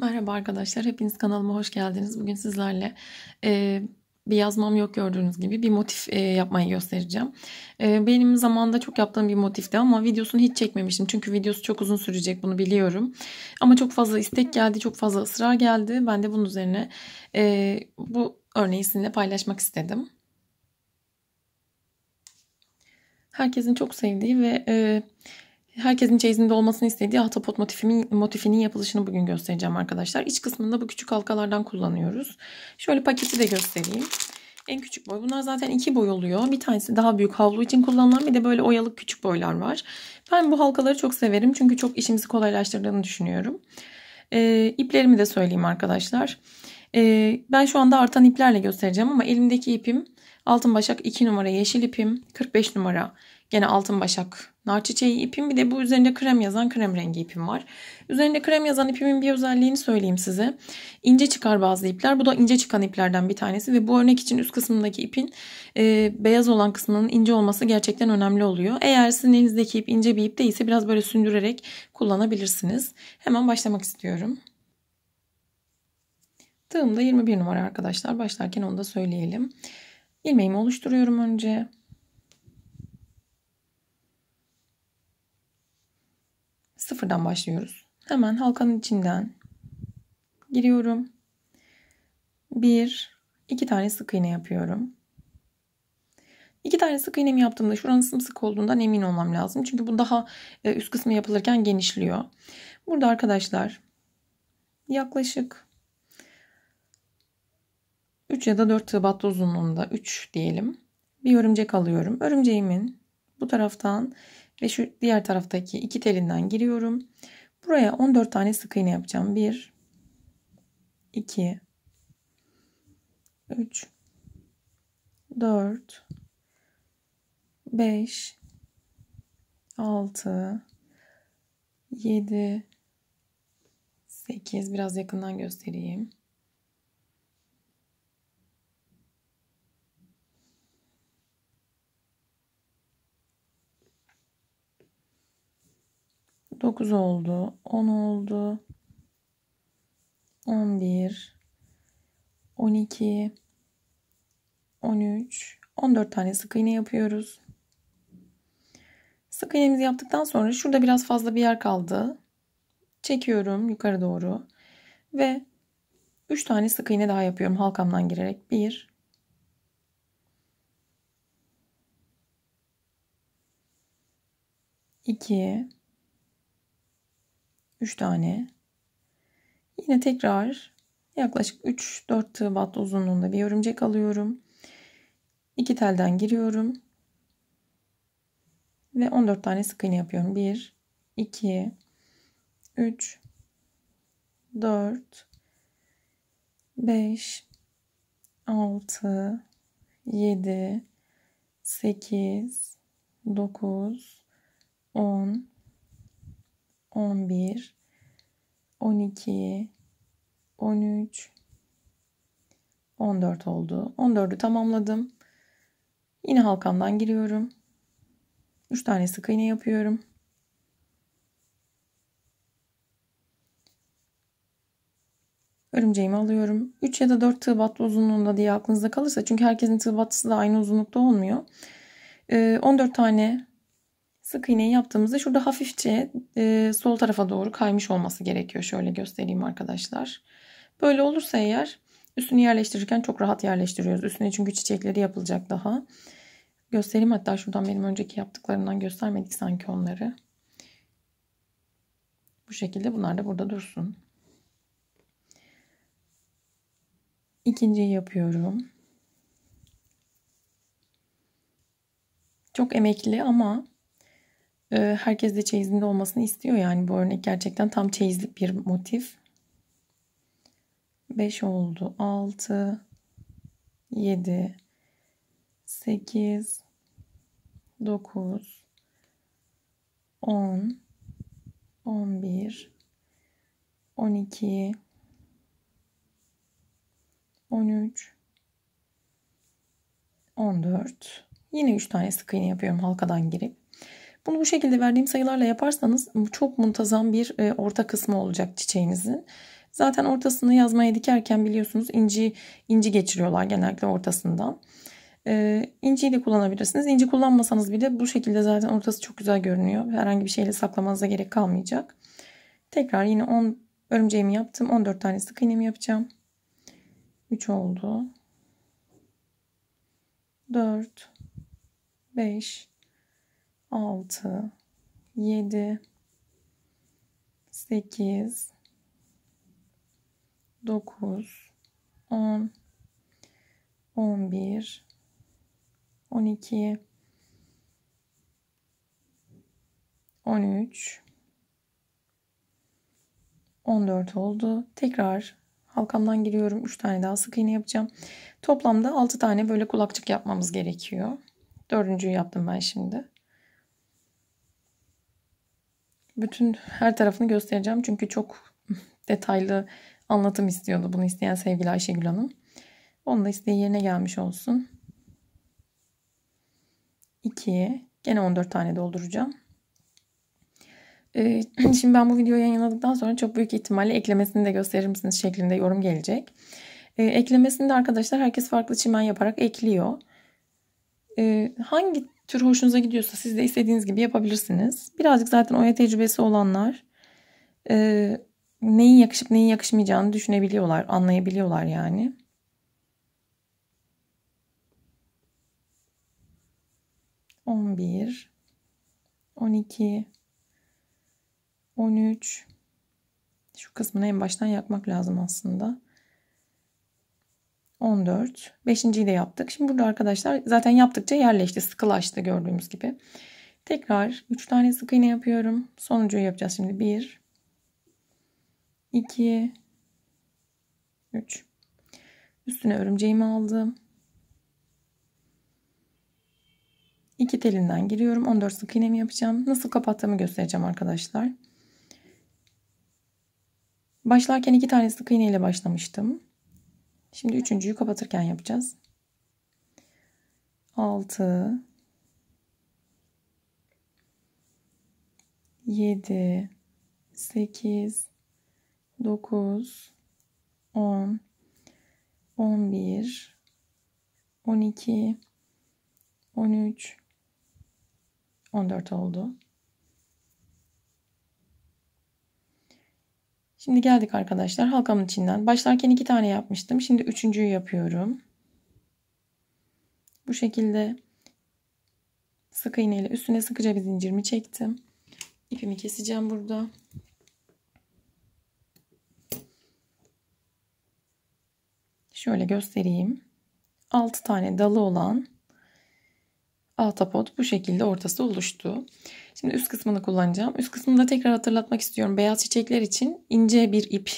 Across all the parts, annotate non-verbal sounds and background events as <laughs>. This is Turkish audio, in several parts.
Merhaba arkadaşlar, hepiniz kanalıma hoş geldiniz. Bugün sizlerle e, bir yazmam yok gördüğünüz gibi bir motif e, yapmayı göstereceğim. E, benim zamanda çok yaptığım bir motifti ama videosunu hiç çekmemiştim. Çünkü videosu çok uzun sürecek bunu biliyorum. Ama çok fazla istek geldi, çok fazla ısrar geldi. Ben de bunun üzerine e, bu örneği sizinle paylaşmak istedim. Herkesin çok sevdiği ve... E, herkesin çeyizinde olmasını istediği ahtapot motifimin, motifinin yapılışını bugün göstereceğim arkadaşlar. İç kısmında bu küçük halkalardan kullanıyoruz. Şöyle paketi de göstereyim. En küçük boy. Bunlar zaten iki boy oluyor. Bir tanesi daha büyük havlu için kullanılan bir de böyle oyalık küçük boylar var. Ben bu halkaları çok severim. Çünkü çok işimizi kolaylaştırdığını düşünüyorum. Ee, iplerimi de söyleyeyim arkadaşlar. Ee, ben şu anda artan iplerle göstereceğim ama elimdeki ipim altın başak 2 numara yeşil ipim 45 numara Gene altın başak nar çiçeği ipim. Bir de bu üzerinde krem yazan krem rengi ipim var. Üzerinde krem yazan ipimin bir özelliğini söyleyeyim size. İnce çıkar bazı ipler. Bu da ince çıkan iplerden bir tanesi. Ve bu örnek için üst kısmındaki ipin e, beyaz olan kısmının ince olması gerçekten önemli oluyor. Eğer sizin elinizdeki ip ince bir ip değilse biraz böyle sündürerek kullanabilirsiniz. Hemen başlamak istiyorum. Tığımda 21 numara arkadaşlar. Başlarken onu da söyleyelim. İlmeğimi oluşturuyorum önce. sıfırdan başlıyoruz. Hemen halkanın içinden giriyorum. Bir, iki tane sık iğne yapıyorum. İki tane sık iğnemi yaptığımda şuranın sımsıkı olduğundan emin olmam lazım. Çünkü bu daha e, üst kısmı yapılırken genişliyor. Burada arkadaşlar yaklaşık 3 ya da 4 tığ uzunluğunda 3 diyelim. Bir örümcek alıyorum. Örümceğimin bu taraftan ve şu diğer taraftaki iki telinden giriyorum. Buraya 14 tane sık iğne yapacağım. 1 2 3 4 5 6 7 8 biraz yakından göstereyim. 9 oldu, 10 oldu, 11, 12, 13, 14 tane sık iğne yapıyoruz. Sık iğnemizi yaptıktan sonra şurada biraz fazla bir yer kaldı. Çekiyorum yukarı doğru ve 3 tane sık iğne daha yapıyorum halkamdan girerek. 1 2 3 tane. Yine tekrar yaklaşık 3-4 tığ battı uzunluğunda bir örümcek alıyorum. 2 telden giriyorum. Ve 14 tane sık iğne yapıyorum. 1, 2, 3, 4, 5, 6, 7, 8, 9, 10, 11 12 13 14 oldu. 14'ü tamamladım. Yine halkamdan giriyorum. 3 tane sık iğne yapıyorum. Örümceğimi alıyorum. 3 ya da 4 tığ battı uzunluğunda diye aklınızda kalırsa çünkü herkesin tığ battısı da aynı uzunlukta olmuyor. 14 ee, tane sık iğneyi yaptığımızda şurada hafifçe e, sol tarafa doğru kaymış olması gerekiyor. Şöyle göstereyim arkadaşlar. Böyle olursa eğer üstünü yerleştirirken çok rahat yerleştiriyoruz. Üstüne çünkü çiçekleri yapılacak daha. Göstereyim hatta şuradan benim önceki yaptıklarından göstermedik sanki onları. Bu şekilde bunlar da burada dursun. İkinciyi yapıyorum. Çok emekli ama ee, herkes de çeyizinde olmasını istiyor. Yani bu örnek gerçekten tam çeyizlik bir motif. 5 oldu. 6 7 8 9 10 11 12 13 14 Yine 3 tane sık iğne yapıyorum halkadan girip bunu bu şekilde verdiğim sayılarla yaparsanız çok muntazam bir e, orta kısmı olacak çiçeğinizin. Zaten ortasını yazmaya dikerken biliyorsunuz inci inci geçiriyorlar genellikle ortasından. Ee, de kullanabilirsiniz. İnci kullanmasanız bile bu şekilde zaten ortası çok güzel görünüyor. Herhangi bir şeyle saklamanıza gerek kalmayacak. Tekrar yine 10 örümceğimi yaptım. 14 tane sık iğnemi yapacağım. 3 oldu. 4 5 6 7 8 9 10 11 12 13 14 oldu. Tekrar halkamdan giriyorum. 3 tane daha sık iğne yapacağım. Toplamda 6 tane böyle kulakçık yapmamız gerekiyor. Dördüncüyü yaptım ben şimdi bütün her tarafını göstereceğim. Çünkü çok detaylı anlatım istiyordu bunu isteyen sevgili Ayşegül Hanım. Onun da isteği yerine gelmiş olsun. 2 gene 14 tane dolduracağım. Ee, <clears throat> şimdi ben bu videoyu yayınladıktan sonra çok büyük ihtimalle eklemesini de gösterir misiniz şeklinde yorum gelecek. Ee, eklemesini de arkadaşlar herkes farklı çimen yaparak ekliyor. Ee, hangi tür hoşunuza gidiyorsa siz de istediğiniz gibi yapabilirsiniz. Birazcık zaten oya tecrübesi olanlar e, neyin yakışıp neyin yakışmayacağını düşünebiliyorlar, anlayabiliyorlar yani. On bir, on iki, on üç. Şu kısmını en baştan yakmak lazım aslında. 14. Beşinciyi de yaptık. Şimdi burada arkadaşlar zaten yaptıkça yerleşti. Sıkılaştı gördüğümüz gibi. Tekrar 3 tane sık iğne yapıyorum. Sonuncuyu yapacağız şimdi. 1 2 3 Üstüne örümceğimi aldım. 2 telinden giriyorum. 14 sık iğnemi yapacağım. Nasıl kapattığımı göstereceğim arkadaşlar. Başlarken 2 tane sık iğne ile başlamıştım. Şimdi üçüncüyü kapatırken yapacağız. 6 7 8 9 10 11 12 13 14 oldu. Şimdi geldik arkadaşlar halkamın içinden. Başlarken iki tane yapmıştım. Şimdi üçüncüyü yapıyorum. Bu şekilde sık iğneyle üstüne sıkıca bir zincirimi çektim. İpimi keseceğim burada. Şöyle göstereyim. 6 tane dalı olan altapot bu şekilde ortası oluştu. Şimdi üst kısmını kullanacağım. Üst kısmını da tekrar hatırlatmak istiyorum. Beyaz çiçekler için ince bir ip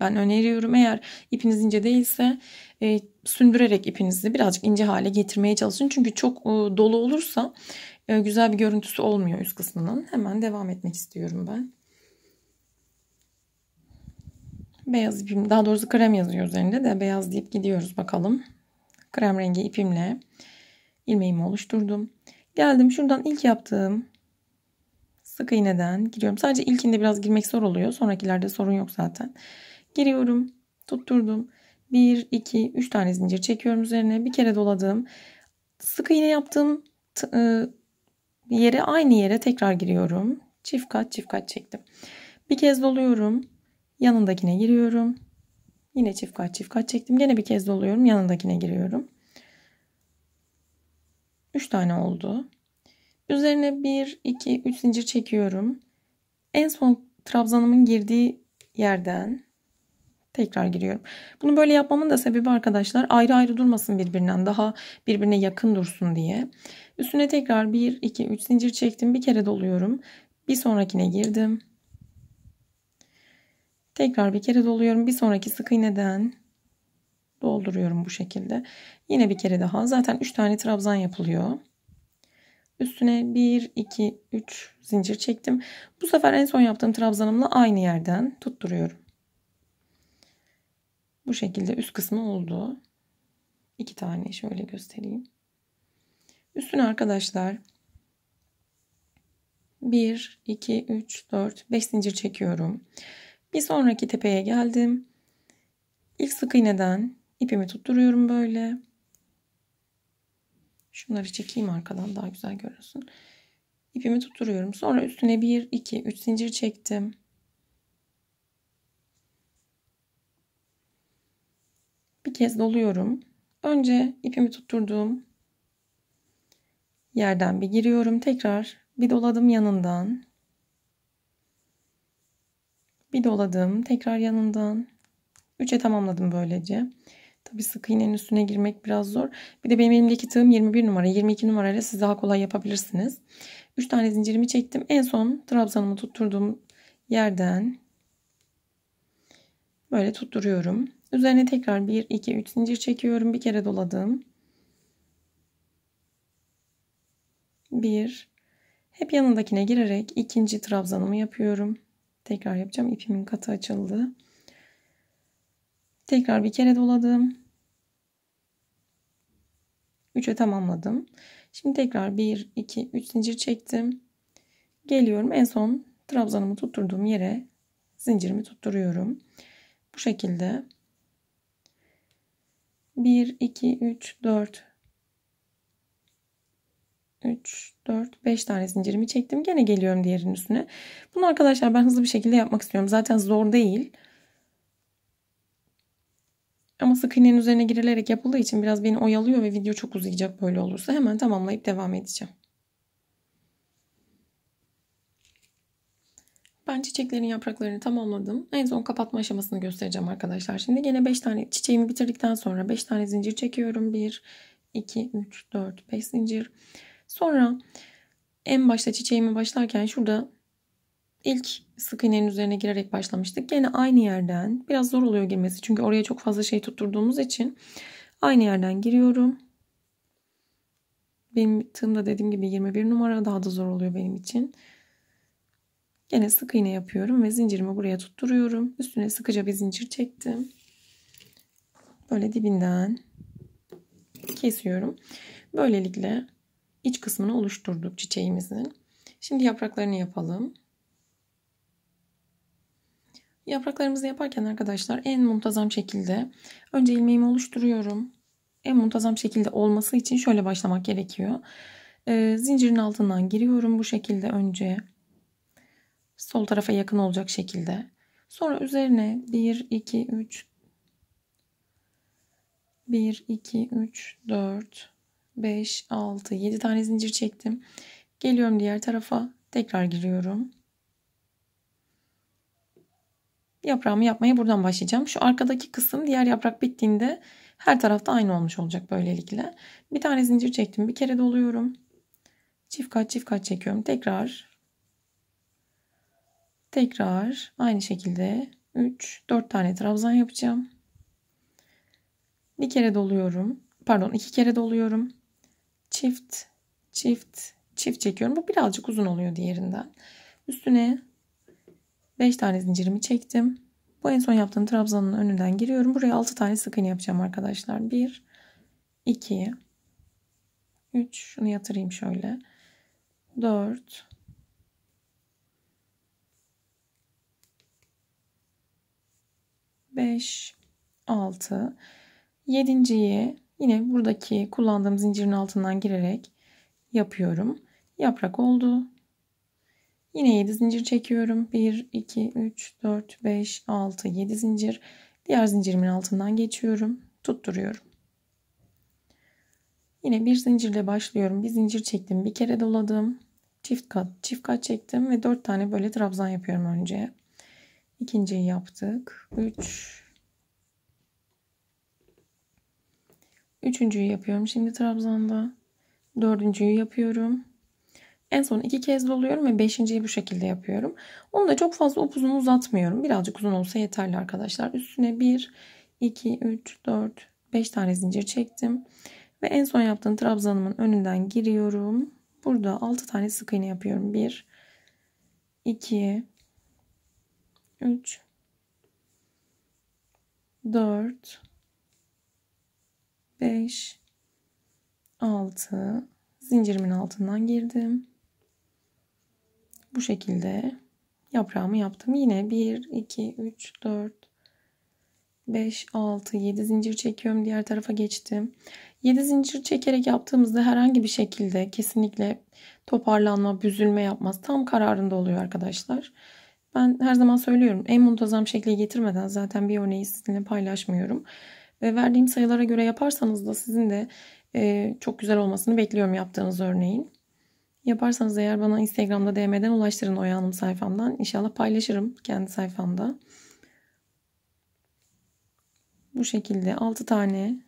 ben öneriyorum. Eğer ipiniz ince değilse e, sündürerek ipinizi birazcık ince hale getirmeye çalışın. Çünkü çok e, dolu olursa e, güzel bir görüntüsü olmuyor üst kısmının. Hemen devam etmek istiyorum ben. Beyaz ipim daha doğrusu krem yazıyor üzerinde de beyaz deyip gidiyoruz bakalım. Krem rengi ipimle ilmeğimi oluşturdum. Geldim şuradan ilk yaptığım sık iğneden giriyorum. Sadece ilkinde biraz girmek zor oluyor. Sonrakilerde sorun yok zaten. Giriyorum. Tutturdum. 1, 2, 3 tane zincir çekiyorum üzerine. Bir kere doladım. sık iğne yaptığım e, yere aynı yere tekrar giriyorum. Çift kat çift kat çektim. Bir kez doluyorum. Yanındakine giriyorum. Yine çift kat çift kat çektim. Gene bir kez doluyorum. Yanındakine giriyorum. 3 tane oldu. Üzerine 1, 2, 3 zincir çekiyorum. En son trabzanımın girdiği yerden tekrar giriyorum. Bunu böyle yapmamın da sebebi arkadaşlar ayrı ayrı durmasın birbirinden daha birbirine yakın dursun diye. Üstüne tekrar 1, 2, 3 zincir çektim. Bir kere doluyorum. Bir sonrakine girdim. Tekrar bir kere doluyorum. Bir sonraki sık iğneden dolduruyorum bu şekilde. Yine bir kere daha. Zaten 3 tane trabzan yapılıyor. Üstüne 1, 2, 3 zincir çektim. Bu sefer en son yaptığım trabzanımla aynı yerden tutturuyorum. Bu şekilde üst kısmı oldu. 2 tane şöyle göstereyim. Üstüne arkadaşlar 1, 2, 3, 4, 5 zincir çekiyorum. Bir sonraki tepeye geldim. İlk sık iğneden İpimi tutturuyorum böyle. Şunları çekeyim arkadan daha güzel görünsün. İpimi tutturuyorum. Sonra üstüne 1, 2, 3 zincir çektim. Bir kez doluyorum. Önce ipimi tutturduğum yerden bir giriyorum. Tekrar bir doladım yanından. Bir doladım tekrar yanından. 3'e tamamladım böylece. Tabi sık iğnenin üstüne girmek biraz zor. Bir de benim elimdeki tığım 21 numara. 22 numarayla siz daha kolay yapabilirsiniz. 3 tane zincirimi çektim. En son trabzanımı tutturduğum yerden böyle tutturuyorum. Üzerine tekrar 1, 2, 3 zincir çekiyorum. Bir kere doladım. 1. Hep yanındakine girerek ikinci trabzanımı yapıyorum. Tekrar yapacağım. İpimin katı açıldı. Tekrar bir kere doladım. 3'e tamamladım. Şimdi tekrar 1, 2, 3 zincir çektim. Geliyorum en son trabzanımı tutturduğum yere zincirimi tutturuyorum. Bu şekilde 1, 2, 3, 4 3, 4, 5 tane zincirimi çektim. Gene geliyorum diğerinin üstüne. Bunu arkadaşlar ben hızlı bir şekilde yapmak istiyorum. Zaten zor değil. Ama sık iğnenin üzerine girilerek yapıldığı için biraz beni oyalıyor ve video çok uzayacak böyle olursa hemen tamamlayıp devam edeceğim. Ben çiçeklerin yapraklarını tamamladım. En son kapatma aşamasını göstereceğim arkadaşlar. Şimdi yine 5 tane çiçeğimi bitirdikten sonra 5 tane zincir çekiyorum. 1, 2, 3, 4, 5 zincir. Sonra en başta çiçeğimi başlarken şurada İlk sık iğnenin üzerine girerek başlamıştık. Yine aynı yerden biraz zor oluyor girmesi. Çünkü oraya çok fazla şey tutturduğumuz için aynı yerden giriyorum. Benim tığımda dediğim gibi 21 numara daha da zor oluyor benim için. Yine sık iğne yapıyorum ve zincirimi buraya tutturuyorum. Üstüne sıkıca bir zincir çektim. Böyle dibinden kesiyorum. Böylelikle iç kısmını oluşturduk çiçeğimizin. Şimdi yapraklarını yapalım. Yapraklarımızı yaparken arkadaşlar en muntazam şekilde önce ilmeğimi oluşturuyorum. En muntazam şekilde olması için şöyle başlamak gerekiyor. Ee, zincirin altından giriyorum bu şekilde önce. Sol tarafa yakın olacak şekilde. Sonra üzerine 1, 2, 3, 1, 2, 3, 4, 5, 6, 7 tane zincir çektim. Geliyorum diğer tarafa. Tekrar giriyorum. Yaprağımı yapmaya buradan başlayacağım. Şu arkadaki kısım diğer yaprak bittiğinde her tarafta aynı olmuş olacak böylelikle. Bir tane zincir çektim. Bir kere doluyorum. Çift kaç çift kaç çekiyorum. Tekrar. Tekrar aynı şekilde 3 4 tane trabzan yapacağım. Bir kere doluyorum. Pardon, iki kere doluyorum. Çift, çift, çift çekiyorum. Bu birazcık uzun oluyor diğerinden. Üstüne 5 tane zincirimi çektim. Bu en son yaptığım trabzanın önünden giriyorum. Buraya 6 tane sık iğne yapacağım arkadaşlar. 1 2 3 şunu yatırayım şöyle. 4 5 6 7.yi yine buradaki kullandığım zincirin altından girerek yapıyorum. Yaprak oldu. Yine 7 zincir çekiyorum. 1, 2, 3, 4, 5, 6, 7 zincir. Diğer zincirimin altından geçiyorum. Tutturuyorum. Yine bir zincirle başlıyorum. Bir zincir çektim. Bir kere doladım. Çift kat, çift kat çektim ve 4 tane böyle trabzan yapıyorum önce. İkinciyi yaptık. 3 üç. Üçüncüyü yapıyorum şimdi trabzanda. Dördüncüyü yapıyorum. En son iki kez doluyorum ve beşinciyi bu şekilde yapıyorum. Onu da çok fazla upuzun uzatmıyorum. Birazcık uzun olsa yeterli arkadaşlar. Üstüne 1, 2, 3, 4, 5 tane zincir çektim. Ve en son yaptığım trabzanımın önünden giriyorum. Burada 6 tane sık iğne yapıyorum. 1, 2, 3, 4, 5, 6, zincirimin altından girdim bu şekilde yaprağımı yaptım. Yine 1, 2, 3, 4, 5, 6, 7 zincir çekiyorum. Diğer tarafa geçtim. 7 zincir çekerek yaptığımızda herhangi bir şekilde kesinlikle toparlanma, büzülme yapmaz. Tam kararında oluyor arkadaşlar. Ben her zaman söylüyorum en muntazam şekli getirmeden zaten bir örneği sizinle paylaşmıyorum. Ve verdiğim sayılara göre yaparsanız da sizin de e, çok güzel olmasını bekliyorum yaptığınız örneğin. Yaparsanız eğer bana Instagram'da DM'den ulaştırın Oya Hanım sayfamdan. İnşallah paylaşırım kendi sayfamda. Bu şekilde 6 tane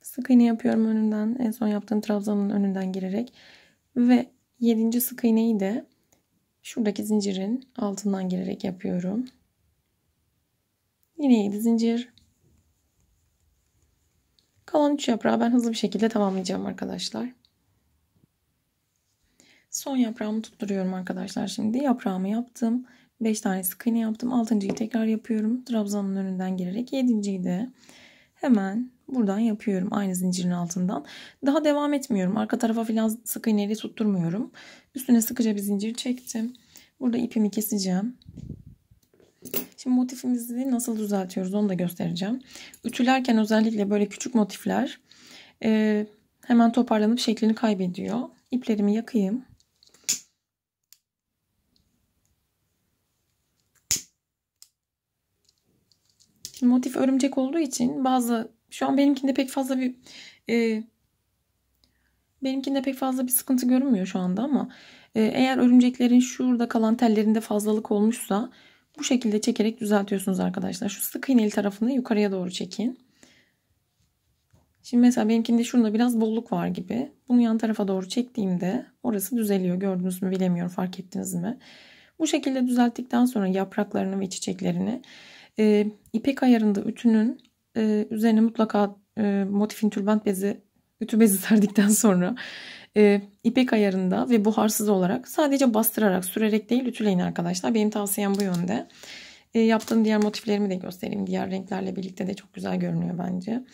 sık iğne yapıyorum önünden. En son yaptığım trabzanın önünden girerek. Ve 7. sık iğneyi de şuradaki zincirin altından girerek yapıyorum. Yine 7 zincir. Kalan 3 yaprağı ben hızlı bir şekilde tamamlayacağım arkadaşlar. Son yaprağımı tutturuyorum arkadaşlar. Şimdi yaprağımı yaptım. 5 tane sık iğne yaptım. 6.yı tekrar yapıyorum. Trabzanın önünden girerek 7.yi de hemen buradan yapıyorum. Aynı zincirin altından. Daha devam etmiyorum. Arka tarafa filan sık iğneyle tutturmuyorum. Üstüne sıkıca bir zincir çektim. Burada ipimi keseceğim. Şimdi motifimizi nasıl düzeltiyoruz onu da göstereceğim. Ütülerken özellikle böyle küçük motifler e, hemen toparlanıp şeklini kaybediyor. İplerimi yakayım. Şimdi motif örümcek olduğu için bazı şu an benimkinde pek fazla bir e, benimkinde pek fazla bir sıkıntı görünmüyor şu anda ama e, eğer örümceklerin şurada kalan tellerinde fazlalık olmuşsa bu şekilde çekerek düzeltiyorsunuz arkadaşlar. Şu sık iğneli tarafını yukarıya doğru çekin. Şimdi mesela benimkinde şurada biraz bolluk var gibi. Bunu yan tarafa doğru çektiğimde orası düzeliyor. Gördünüz mü bilemiyorum fark ettiniz mi? Bu şekilde düzelttikten sonra yapraklarını ve çiçeklerini e, ipek ayarında ütünün e, üzerine mutlaka e, motifin tülbent bezi ütü bezi <laughs> serdikten sonra e, ipek ayarında ve buharsız olarak sadece bastırarak sürerek değil ütüleyin arkadaşlar. Benim tavsiyem bu yönde. E, yaptığım diğer motiflerimi de göstereyim. Diğer renklerle birlikte de çok güzel görünüyor bence.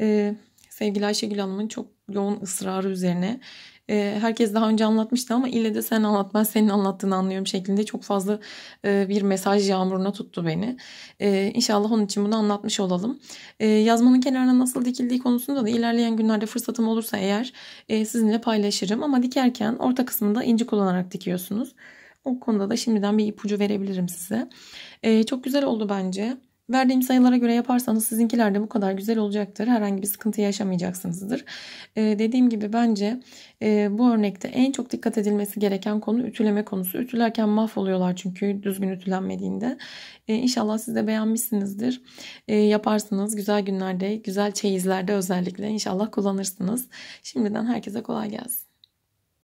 E, sevgili Ayşegül Hanım'ın çok yoğun ısrarı üzerine e, herkes daha önce anlatmıştı ama ille de sen anlat ben senin anlattığını anlıyorum şeklinde çok fazla e, bir mesaj yağmuruna tuttu beni. E, inşallah onun için bunu anlatmış olalım. E, yazmanın kenarına nasıl dikildiği konusunda da ilerleyen günlerde fırsatım olursa eğer e, sizinle paylaşırım. Ama dikerken orta kısmında inci kullanarak dikiyorsunuz. O konuda da şimdiden bir ipucu verebilirim size. E, çok güzel oldu bence. Verdiğim sayılara göre yaparsanız sizinkiler de bu kadar güzel olacaktır. Herhangi bir sıkıntı yaşamayacaksınızdır. Ee, dediğim gibi bence e, bu örnekte en çok dikkat edilmesi gereken konu ütüleme konusu. Ütülerken mahvoluyorlar çünkü düzgün ütülenmediğinde. Ee, inşallah siz de beğenmişsinizdir. Ee, yaparsınız güzel günlerde, güzel çeyizlerde özellikle İnşallah kullanırsınız. Şimdiden herkese kolay gelsin.